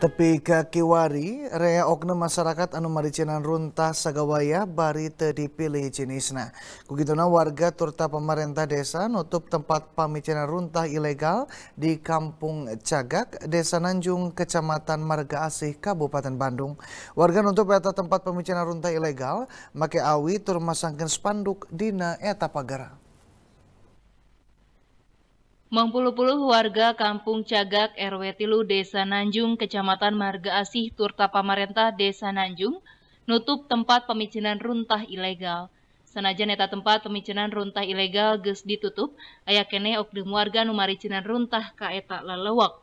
Tepi ka kiwari, rea okna masyarakat anu maricinan runtah sagawaya bari terdipilih jenisna. Kugituna warga turta pemerintah desa nutup tempat pamicinan runtah ilegal di Kampung Cagak, Desa Nanjung, Kecamatan Marga Asih, Kabupaten Bandung. Warga nutup eta tempat pamicinan runtah ilegal, make awi tur masangkan spanduk dina eta pagara. Mempuluh-puluh warga Kampung Cagak RW Tilu Desa Nanjung, Kecamatan Marga Asih, Turta Pamarentah, Desa Nanjung, nutup tempat pemicinan runtah ilegal. Senajan eta tempat pemicinan runtah ilegal ges ditutup, ayakene kene okdem warga nu maricinan runtah ka eta lalewak.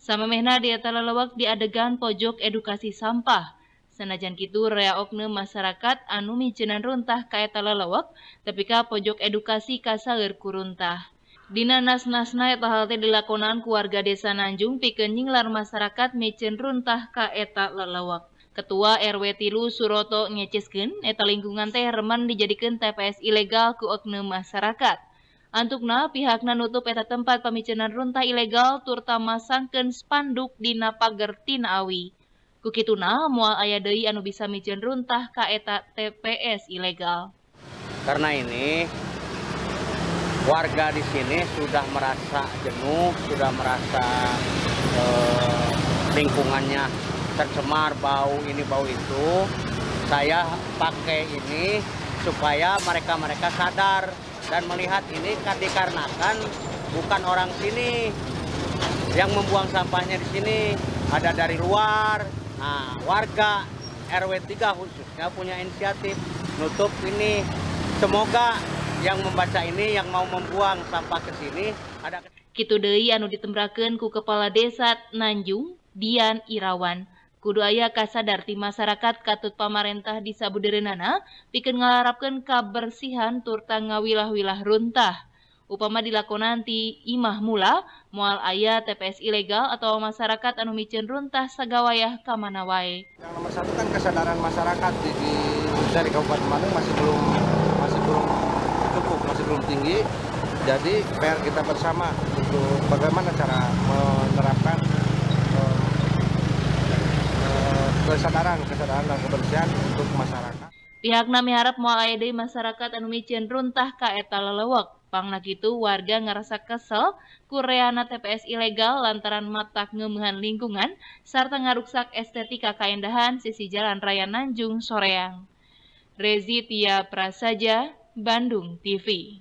Samemehna di eta lalewak di adegan pojok edukasi sampah. Senajan kitu rea okne masyarakat anu runtah ka eta lalewak, tapi ka pojok edukasi kasaleur kuruntah. Dina nasnasna eta hal teh dilakonan ku warga Desa Nanjung pikeun nyinglar masyarakat mecen runtah ka eta lalawak. Ketua RW Tilu Suroto ngeciskeun eta lingkungan teh reman dijadikeun TPS ilegal ku oknum masyarakat. Antukna pihakna nutup eta tempat pamicenan runtah ilegal terutama sangkeun spanduk dina pager tina awi. Kukituna moal aya deui anu bisa micen runtah ka eta TPS ilegal. Karena ini warga di sini sudah merasa jenuh, sudah merasa eh, lingkungannya tercemar bau ini bau itu. Saya pakai ini supaya mereka-mereka sadar dan melihat ini kan dikarenakan bukan orang sini yang membuang sampahnya di sini ada dari luar. Nah, warga RW 3 khususnya punya inisiatif nutup ini. Semoga yang membaca ini yang mau membuang sampah ke sini ada Kitu deui anu ditembrakeun ku Kepala Desa Nanjung, Dian Irawan. Kudu aya kasadarti masyarakat katut pamarentah di Sabuderenana pikeun ngalarapkeun kabersihan turta ngawilah-wilah runtah. Upama dilakonan ti imah mula, moal aya TPS ilegal atau masyarakat anu micin runtah sagawayah ka mana wae. Yang nomor satu kan kesadaran masyarakat di, di dari Kabupaten Bandung masih belum belum tinggi jadi PR kita bersama untuk bagaimana cara menerapkan eh, eh, kesadaran kesadaran dan kebersihan untuk masyarakat Pihak Nami harap aya masyarakat anu micin runtah ka eta lelewek pangna itu warga ngerasa kesel kureana TPS ilegal lantaran matak ngeumuhan lingkungan serta ngaruksak estetika kaendahan sisi jalan raya Nanjung Soreang Rezi Tia Prasaja, Bandung TV.